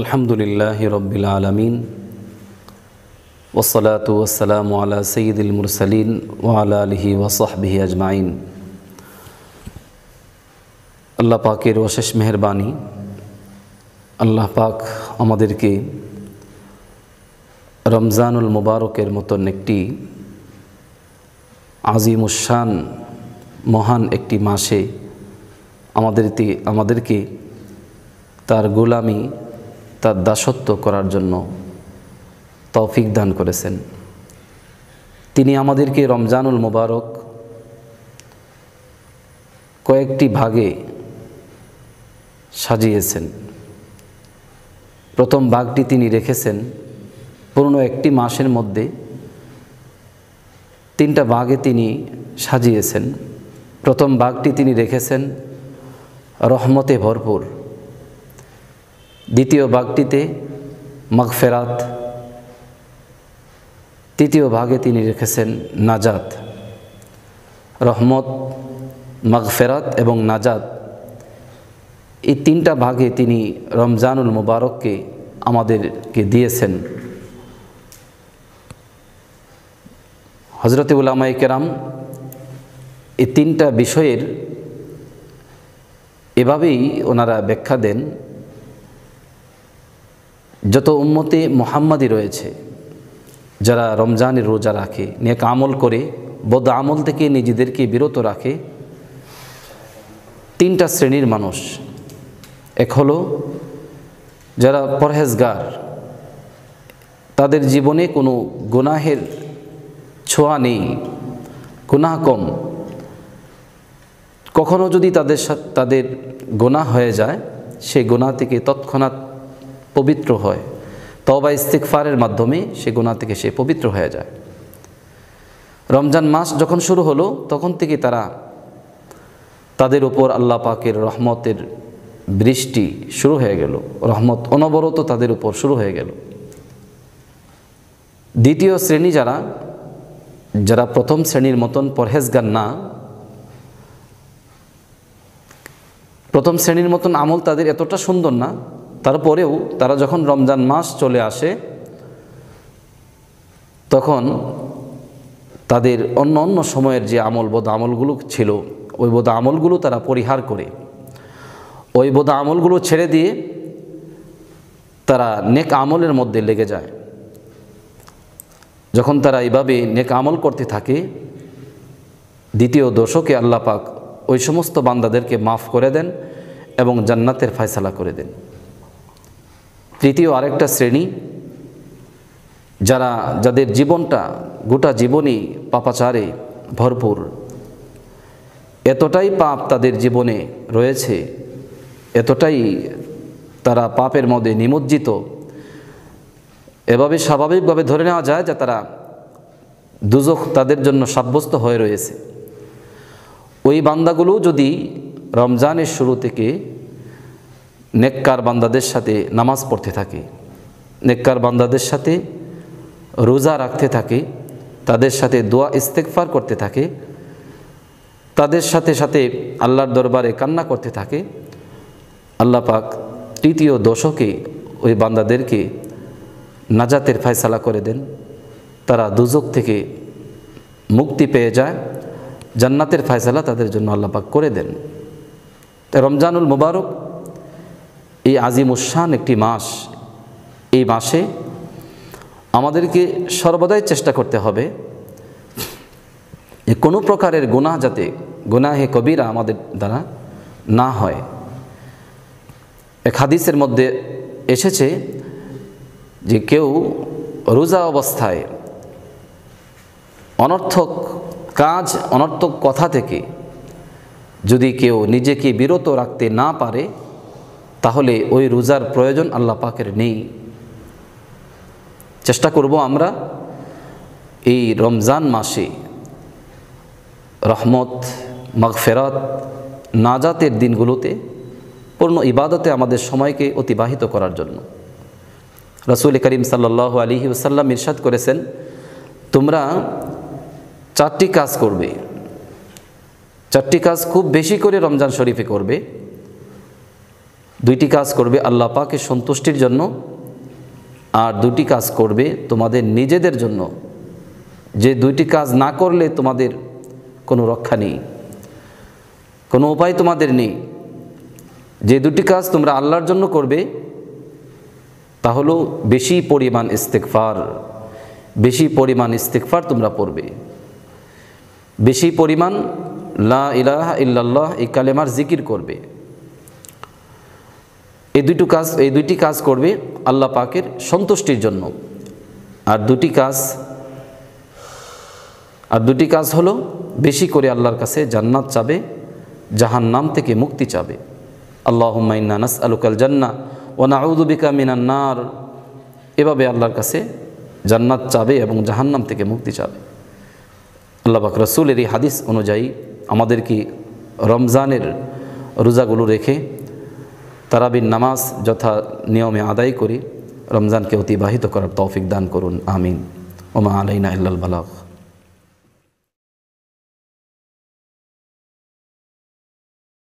আলহামদুলিল্লাহ রবিল আলমিন ওসলাত ওসালাম আলা সঈদুল মুরসালিন ওয়ালা আলহি ওয়াসাহবিহি আজমাইন আল্লাহ পাকের অশেষ মেহরবানি আল্লাহ পাক আমাদেরকে রমজানুল মুবারকের মতন একটি আজিমুসান মহান একটি মাসে আমাদেরকে আমাদেরকে তার গোলামী তার দাসত্ব করার জন্য তৌফিক দান করেছেন তিনি আমাদেরকে রমজানুল মোবারক কয়েকটি ভাগে সাজিয়েছেন প্রথম ভাগটি তিনি রেখেছেন পুরনো একটি মাসের মধ্যে তিনটা ভাগে তিনি সাজিয়েছেন প্রথম ভাগটি তিনি রেখেছেন রহমতে ভরপুর দ্বিতীয় ভাগটিতে মগফেরাত তৃতীয় ভাগে তিনি রেখেছেন নাজাত রহমত মগফেরাত এবং নাজাত এই তিনটা ভাগে তিনি রমজানুল মুবারককে আমাদেরকে দিয়েছেন হজরত উলামাই কেরাম এই তিনটা বিষয়ের এভাবেই ওনারা ব্যাখ্যা দেন যত উম্মতে মোহাম্মদী রয়েছে যারা রমজানের রোজা রাখে নেক আমল করে বদ আমল থেকে নিজেদেরকে বিরত রাখে তিনটা শ্রেণীর মানুষ এক হলো যারা পরহেজগার তাদের জীবনে কোনো গুনাহের ছোঁয়া নেই গুনাহ কম কখনো যদি তাদের তাদের গোনা হয়ে যায় সে গোনা থেকে তৎক্ষণাৎ পবিত্র হয় তবা ইস্তিকফারের মাধ্যমে সে গুণা থেকে সে পবিত্র হয়ে যায় রমজান মাস যখন শুরু হলো তখন থেকে তারা তাদের উপর আল্লাহ পাকের রহমতের বৃষ্টি শুরু হয়ে গেল রহমত অনবরত তাদের উপর শুরু হয়ে গেল দ্বিতীয় শ্রেণী যারা যারা প্রথম শ্রেণীর মতন পরহেজগার না প্রথম শ্রেণীর মতন আমল তাদের এতটা সুন্দর না তারপরেও তারা যখন রমজান মাস চলে আসে তখন তাদের অন্য অন্য সময়ের যে আমল বোধ আমলগুলো ছিল ওই বোধ আমলগুলো তারা পরিহার করে ওই বোধ আমলগুলো ছেড়ে দিয়ে তারা নেক আমলের মধ্যে লেগে যায় যখন তারা এইভাবে নেক আমল করতে থাকে দ্বিতীয় দশকে আল্লাপাক ওই সমস্ত বান্দাদেরকে মাফ করে দেন এবং জান্নাতের ফায়সালা করে দেন তৃতীয় আরেকটা শ্রেণী যারা যাদের জীবনটা গোটা জীবনই পাপাচারে ভরপুর এতটাই পাপ তাদের জীবনে রয়েছে এতটাই তারা পাপের মধ্যে নিমজ্জিত এভাবে স্বাভাবিকভাবে ধরে নেওয়া যায় যে তারা দুজখ তাদের জন্য সাব্যস্ত হয়ে রয়েছে ওই বান্দাগুলো যদি রমজানের শুরু থেকে নেককার বান্দাদের সাথে নামাজ পড়তে থাকে নেককার বান্দাদের সাথে রোজা রাখতে থাকে তাদের সাথে দোয়া ইস্তেকফার করতে থাকে তাদের সাথে সাথে আল্লাহর দরবারে কান্না করতে থাকে আল্লাহ পাক তৃতীয় দশকে ওই বান্দাদেরকে নাজাতের ফায়সালা করে দেন তারা দুজক থেকে মুক্তি পেয়ে যায় জান্নাতের ফায়সালা তাদের জন্য আল্লাপাক করে দেন রমজানুল মুবারক এই আজিম উসান একটি মাস এই মাসে আমাদেরকে সর্বদাই চেষ্টা করতে হবে যে কোনো প্রকারের গুনাহ যাতে গুনাহে কবিরা আমাদের দ্বারা না হয় এক হাদিসের মধ্যে এসেছে যে কেউ রোজা অবস্থায় অনর্থক কাজ অনর্থক কথা থেকে যদি কেউ নিজেকে বিরত রাখতে না পারে তাহলে ওই রোজার প্রয়োজন আল্লাহ পাকের নেই চেষ্টা করব আমরা এই রমজান মাসে রহমত মাগফেরাত নাজাতের দিনগুলোতে পূর্ণ ইবাদতে আমাদের সময়কে অতিবাহিত করার জন্য রসুল করিম সাল্লাহ আলী ওসাল্লাম ইরশাদ করেছেন তোমরা চারটি কাজ করবে চারটি কাজ খুব বেশি করে রমজান শরীফে করবে দুইটি কাজ করবে আল্লাহ পাকে সন্তুষ্টির জন্য আর দুটি কাজ করবে তোমাদের নিজেদের জন্য যে দুইটি কাজ না করলে তোমাদের কোনো রক্ষা নেই কোনো উপায় তোমাদের নেই যে দুটি কাজ তোমরা আল্লাহর জন্য করবে তাহলেও বেশি পরিমাণ ইস্তেকফার বেশি পরিমাণ ইস্তেকফার তোমরা পড়বে বেশি পরিমাণ লা ইলাহা ইল্লাল্লাহ এই কালেমার জিকির করবে এই দুটো কাজ এই দুইটি কাজ করবে আল্লাহ পাকের সন্তুষ্টির জন্য আর দুটি কাজ আর দুটি কাজ হলো বেশি করে আল্লাহর কাছে জান্নাত চাবে জাহান নাম থেকে মুক্তি চাবে আল্লাহ মাইন্না নাস আলুকাল জান্না ও না আউদুবিকা মিনান্নার এভাবে আল্লাহর কাছে জান্নাত চাবে এবং জাহান্নাম থেকে মুক্তি চাবে আল্লাহ পাক রসুলের এই হাদিস অনুযায়ী আমাদের কি রমজানের রোজাগুলো রেখে তারাবির নামাজ যথা নিয়মে আদায় করি রমজানকে অতিবাহিত করার তৌফিক দান করুন আমিন ওমা আলাইনা ইল্লাল বালাগ